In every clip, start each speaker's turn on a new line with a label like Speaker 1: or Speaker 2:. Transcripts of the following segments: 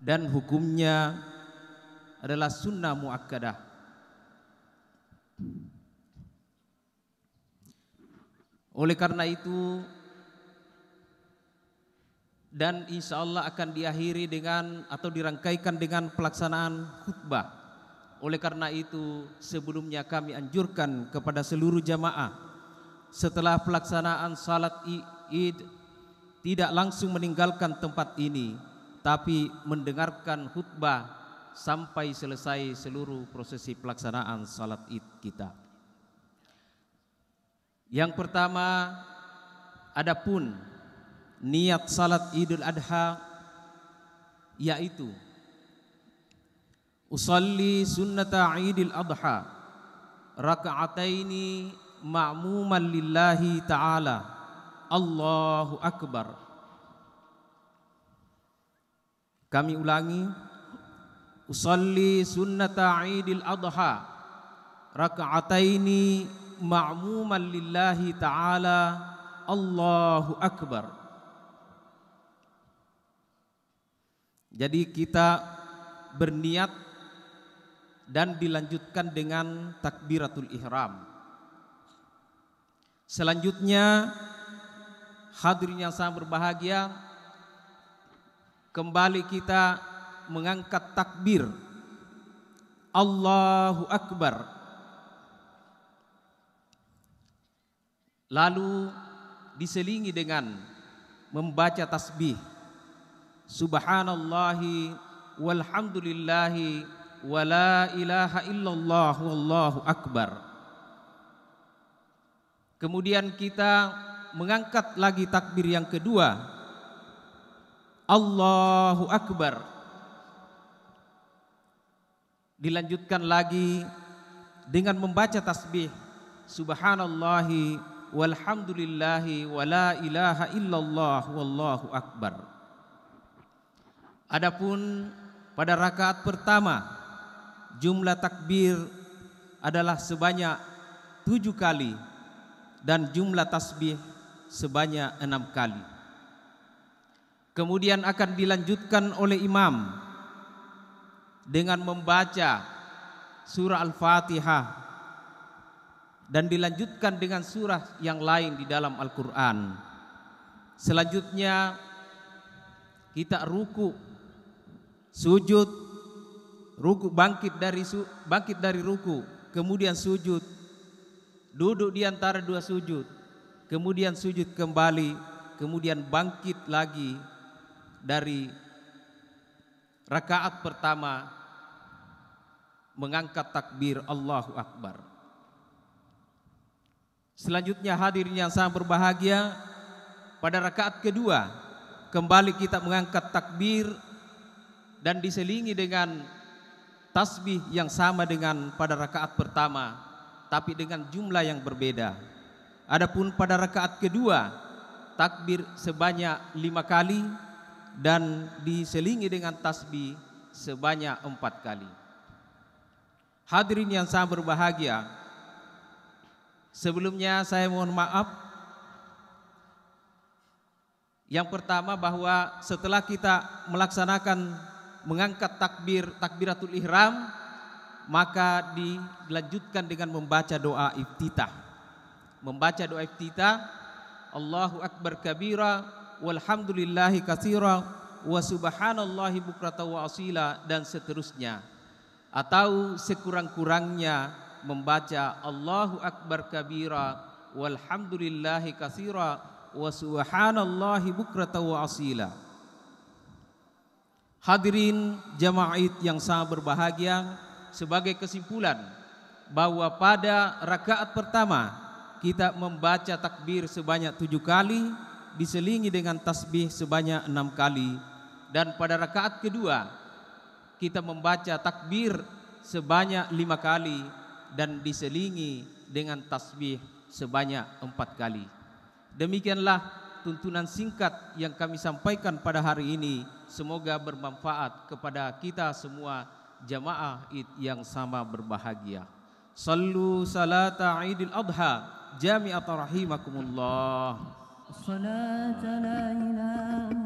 Speaker 1: dan hukumnya adalah sunnah muakkadah. Oleh karena itu dan insya Allah akan diakhiri dengan atau dirangkaikan dengan pelaksanaan khutbah. Oleh karena itu sebelumnya kami anjurkan kepada seluruh jamaah setelah pelaksanaan salat Id tidak langsung meninggalkan tempat ini tapi mendengarkan khutbah sampai selesai seluruh prosesi pelaksanaan salat Id kita. Yang pertama, adapun niat salat Idul Adha yaitu usalli sunnata Idul Adha rakaataini ma'muman lillahi ta'ala Allahu akbar Kami ulangi Usalli sunnata Idil Adha raka'ataini ma'muman lillahi ta'ala Allahu Akbar Jadi kita berniat dan dilanjutkan dengan takbiratul ihram. Selanjutnya hadirin yang sangat berbahagia kembali kita mengangkat takbir Allahu Akbar lalu diselingi dengan membaca tasbih Subhanallah walhamdulillahi wala ilaha illallah wallahu akbar kemudian kita mengangkat lagi takbir yang kedua Allahu Akbar. Dilanjutkan lagi dengan membaca tasbih Subhanallahi walhamdulillahi wala ilaha illallah wallahu akbar. Adapun pada rakaat pertama jumlah takbir adalah sebanyak tujuh kali dan jumlah tasbih sebanyak enam kali. Kemudian akan dilanjutkan oleh imam dengan membaca surah Al-Fatihah dan dilanjutkan dengan surah yang lain di dalam Al-Qur'an. Selanjutnya kita ruku, sujud, ruku bangkit dari su, bangkit dari ruku, kemudian sujud, duduk di antara dua sujud, kemudian sujud kembali, kemudian bangkit lagi dari rakaat pertama mengangkat takbir Allahu Akbar. Selanjutnya hadirin yang sangat berbahagia pada rakaat kedua kembali kita mengangkat takbir dan diselingi dengan tasbih yang sama dengan pada rakaat pertama tapi dengan jumlah yang berbeda. Adapun pada rakaat kedua takbir sebanyak lima kali dan diselingi dengan tasbih sebanyak empat kali. Hadirin yang sangat berbahagia, sebelumnya saya mohon maaf. Yang pertama bahwa setelah kita melaksanakan mengangkat takbir takbiratul ihram, maka dilanjutkan dengan membaca doa iftitah. Membaca doa iftitah, Allahu akbar kabira walhamdulillahi katsira wa subhanallahi bukrata wa asila dan seterusnya atau sekurang-kurangnya membaca Allahu akbar kabira walhamdulillahi katsira wa subhanallahi bukrata wa asila Hadirin jamaat yang sangat berbahagia sebagai kesimpulan bahwa pada rakaat pertama kita membaca takbir sebanyak tujuh kali diselingi dengan tasbih sebanyak enam kali dan pada rakaat kedua kita membaca takbir sebanyak lima kali dan diselingi dengan tasbih sebanyak empat kali. Demikianlah tuntunan singkat yang kami sampaikan pada hari ini. Semoga bermanfaat kepada kita semua jamaah id yang sama berbahagia. Sallu salata idil adha jami'at rahimakumullah.
Speaker 2: الصلاة لا إله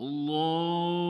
Speaker 3: الله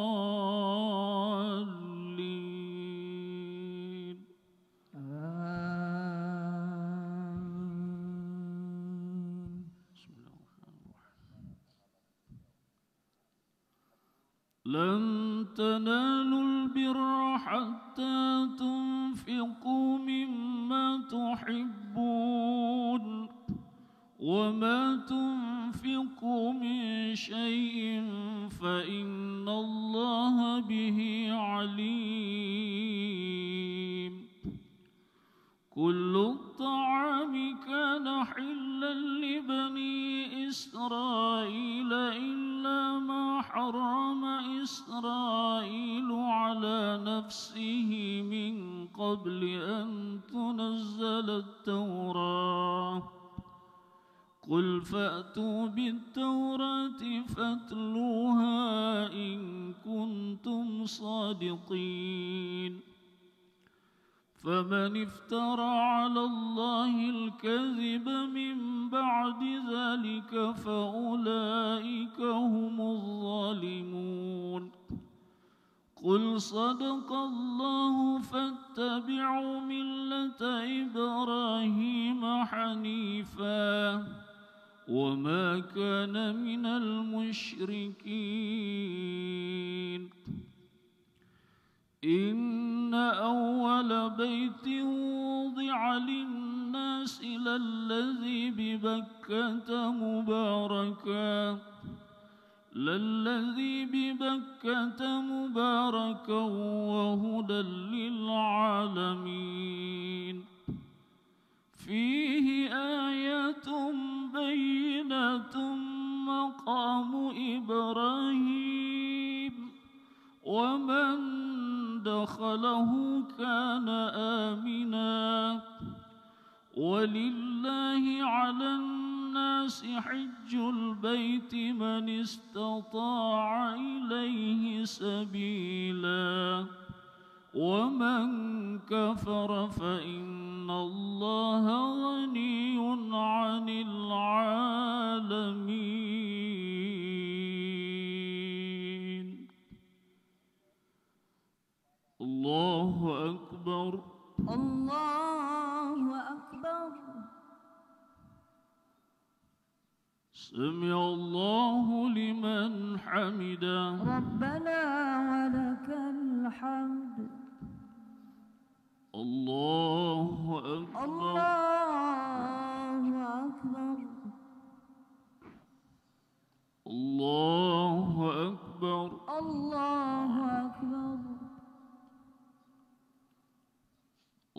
Speaker 4: لن تنالوا البر حتى تنفقوا مما تحبون وما تنفقوا من شيء فإن الله به عليم
Speaker 3: كل
Speaker 4: الطعام كان حلا لبني إسرائيل إلا ما حرم إسرائيل على نفسه من قبل أن تنزل التوراة قل فأتوا بالتوراة فاتلوها إن كنتم صادقين فمن افترى على الله الكذب من بعد ذلك فأولئك هم الظالمون قل صدق الله فاتبعوا ملة إبراهيم حنيفا وما كان من المشركين إن إن أول بيت وضع للناس للذي ببكة مباركا للذي ببكة مباركا وهدى للعالمين فيه آية بينة مقام إبراهيم ومن دخله كان آمنا ولله على الناس حج البيت من استطاع إليه سبيلا ومن كفر فإن الله غني عن العالمين
Speaker 3: الله أكبر
Speaker 2: الله أكبر
Speaker 4: سمع الله لمن حمده
Speaker 2: ربنا ولك الحمد
Speaker 3: الله أكبر
Speaker 2: الله أكبر
Speaker 3: الله أكبر
Speaker 2: الله أكبر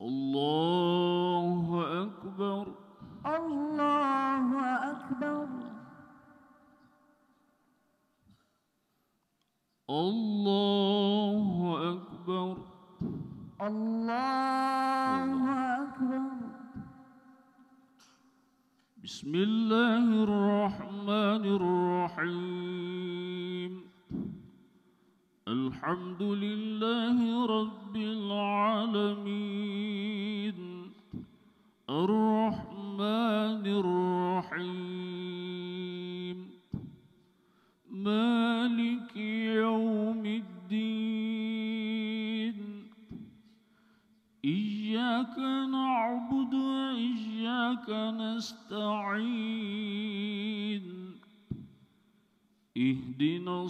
Speaker 3: الله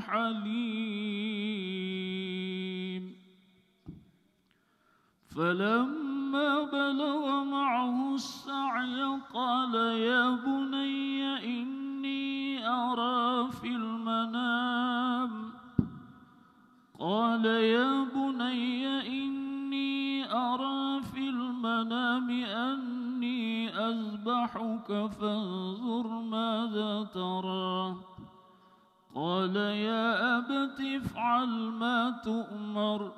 Speaker 4: حليم فلما بلغ معه السعي قال يا بني إني أرى في المنام قال يا بني إني أرى في المنام أني أذبحك فانظر ماذا ترى قال يا أبت افعل ما تؤمر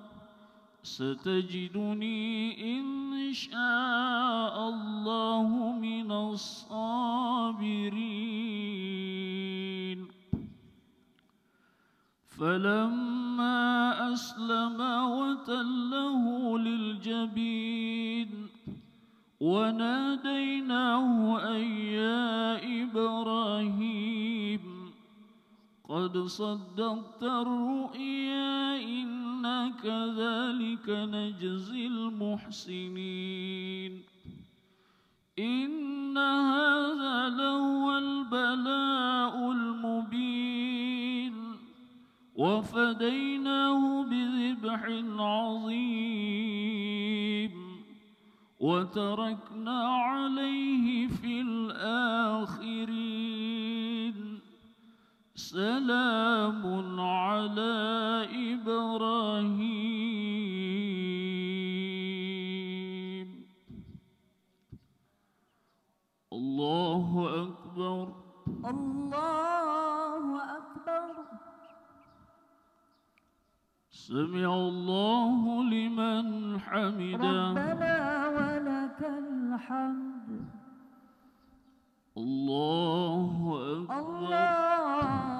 Speaker 4: ستجدني إن شاء الله من الصابرين فلما أسلم وتله للجبين وناديناه أن يا إبراهيم قد صدقت الرؤيا إنا كذلك نجزي المحسنين إن هذا لهو البلاء المبين وفديناه بذبح عظيم وتركنا عليه في الآخرة سلام على
Speaker 3: إبراهيم الله أكبر
Speaker 2: الله أكبر
Speaker 3: سمع
Speaker 4: الله
Speaker 3: لمن حمده ربنا
Speaker 2: ولك الحمد
Speaker 3: الله أكبر الله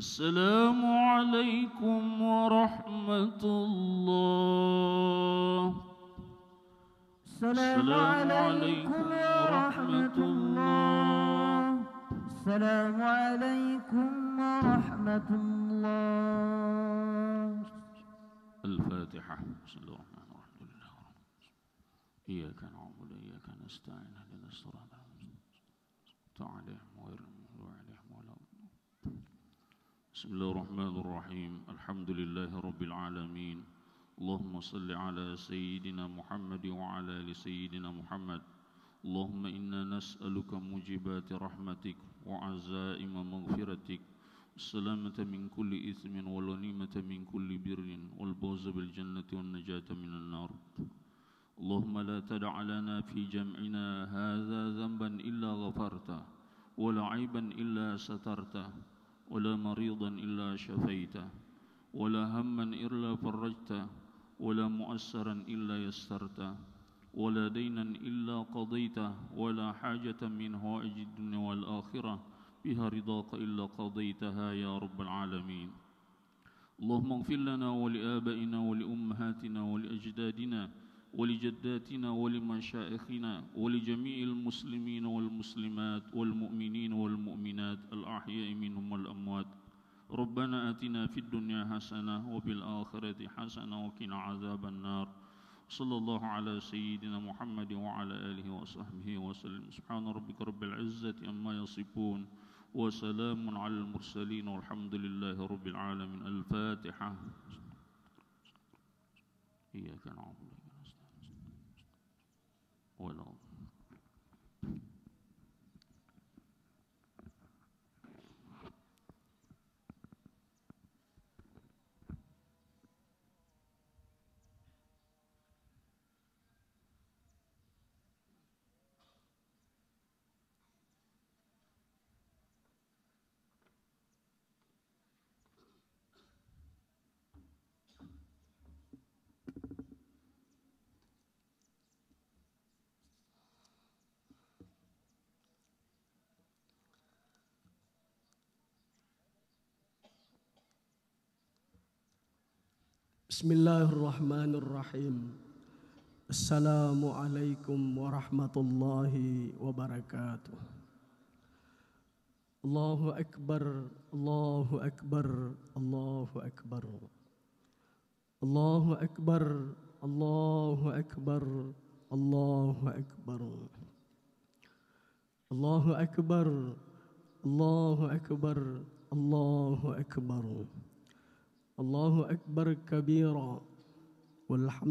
Speaker 4: السلام عليكم ورحمة الله السلام عليكم
Speaker 2: ورحمة الله السلام عليكم ورحمة الله
Speaker 5: الفاتحة بسم الله الرحمن الرحيم إياك نعبد وإياك نستعين اهدنا الصراط المستقيم بسم الله الرحمن الرحيم الحمد لله رب العالمين اللهم صل على سيدنا محمد وعلى ال سيدنا محمد اللهم إنا نسألك موجبات رحمتك وعزائم مغفرتك السلامة من كل إثم والغنيمة من كل بر والبوز بالجنة والنجاة من النار اللهم لا تدع لنا في جمعنا هذا ذنبا إلا غفرته ولا عيبا إلا سترته ولا مريضا إلا شفيته ولا هما إلا فرجته ولا مؤسرا إلا يسرته ولا دينا إلا قضيته ولا حاجة من هوائج الدنيا والآخرة بها رضاك إلا قضيتها يا رب العالمين اللهم اغفر لنا ولآبائنا ولأمهاتنا ولأجدادنا ولجداتنا ولمشائخنا ولجميع المسلمين والمسلمات والمؤمنين والمؤمنات الأحياء منهم والأموات ربنا آتنا في الدنيا حسنة وفي الآخرة حسنة وقنا عذاب النار صلى الله على سيدنا محمد وعلى آله وصحبه وسلم سبحان ربك رب العزة أما يصفون وسلام على المرسلين والحمد لله رب العالمين الفاتحة إياك نعبد oil.
Speaker 4: بسم الله الرحمن الرحيم السلام عليكم ورحمة الله وبركاته الله أكبر الله أكبر الله أكبر الله أكبر الله أكبر الله أكبر الله أكبر الله أكبر الله أكبر الله أكبر. الله أكبر كبيرا
Speaker 2: والحمد